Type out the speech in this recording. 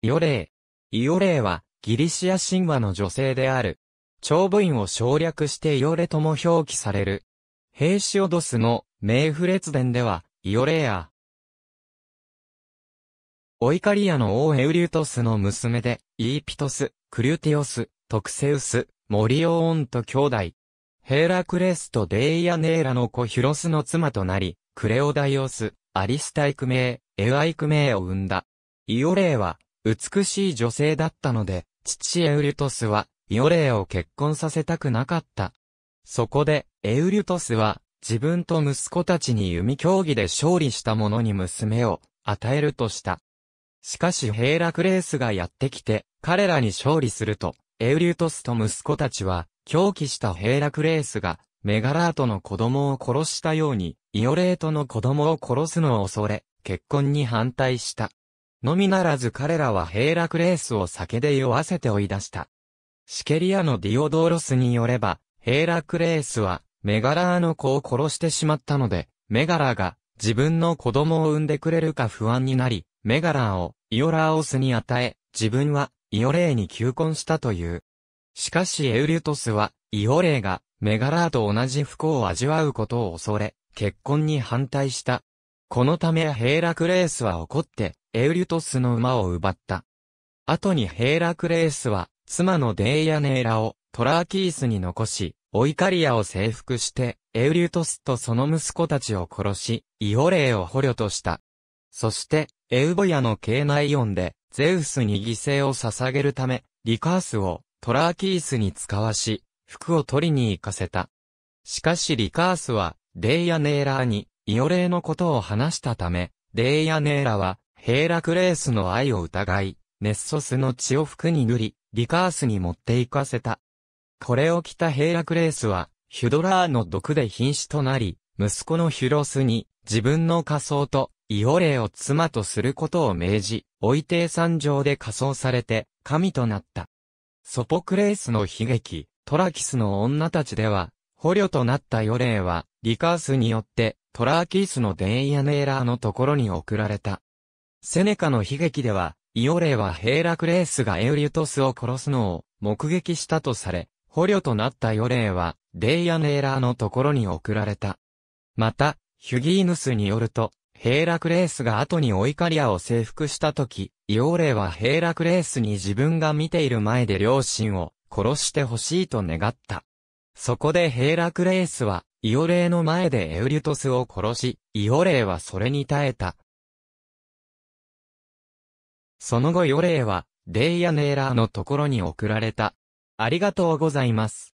イオレイ。イオレイは、ギリシア神話の女性である。長部員を省略してイオレとも表記される。ヘイシオドスのメフフツ伝では、イオレイア。オイカリアの王エウリュトスの娘で、イーピトス、クリュティオス、トクセウス、モリオオンと兄弟。ヘーラクレスとデイアネーラの子ヒロスの妻となり、クレオダイオス、アリスタイクメイ、エワイクメイを生んだ。イオレイは、美しい女性だったので、父エウリュトスは、イオレイを結婚させたくなかった。そこで、エウリュトスは、自分と息子たちに弓競技で勝利した者に娘を与えるとした。しかしヘイラクレースがやってきて、彼らに勝利すると、エウリュトスと息子たちは、狂気したヘイラクレースが、メガラートの子供を殺したように、イオレートの子供を殺すのを恐れ、結婚に反対した。のみならず彼らはヘイラクレースを酒で酔わせて追い出した。シケリアのディオドーロスによれば、ヘイラクレースは、メガラーの子を殺してしまったので、メガラーが自分の子供を産んでくれるか不安になり、メガラーをイオラーオスに与え、自分はイオレーに求婚したという。しかしエウリュトスは、イオレーがメガラーと同じ不幸を味わうことを恐れ、結婚に反対した。このためヘイラクレースは怒って、エウリュトスの馬を奪った。後にヘーラクレースは、妻のデイヤネーラをトラーキースに残し、オイカリアを征服して、エウリュトスとその息子たちを殺し、イオレイを捕虜とした。そして、エウボヤの系内イオンで、ゼウスに犠牲を捧げるため、リカースをトラーキースに使わし、服を取りに行かせた。しかしリカースは、デイヤネーラーに、イオレイのことを話したため、デイヤネーラは、ヘイラクレースの愛を疑い、ネッソスの血を服に塗り、リカースに持って行かせた。これを着たヘイラクレースは、ヒュドラーの毒で瀕死となり、息子のヒュロスに、自分の仮装と、イオレイを妻とすることを命じ、おいて山上で仮装されて、神となった。ソポクレースの悲劇、トラキスの女たちでは、捕虜となったヨレイは、リカースによって、トラーキースのデイアネーラーのところに送られた。セネカの悲劇では、イオレイはヘイラクレースがエウリュトスを殺すのを目撃したとされ、捕虜となったイオレイは、デイアネーラーのところに送られた。また、ヒュギーヌスによると、ヘイラクレースが後にオイカリアを征服した時、イオレイはヘイラクレースに自分が見ている前で両親を殺してほしいと願った。そこでヘイラクレースは、イオレイの前でエウリュトスを殺し、イオレイはそれに耐えた。その後ヨレイは、レイヤネーラーのところに送られた。ありがとうございます。